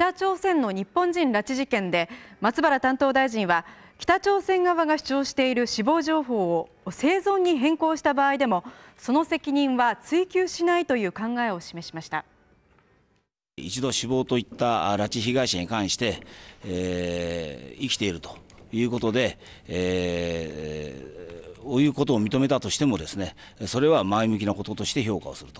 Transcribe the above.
北朝鮮の日本人拉致事件で松原担当大臣は北朝鮮側が主張している死亡情報を生存に変更した場合でもその責任は追及しないという考えを示しました一度死亡といった拉致被害者に関して、えー、生きているということで、えー、いうことを認めたとしてもですねそれは前向きなこととして評価をすると。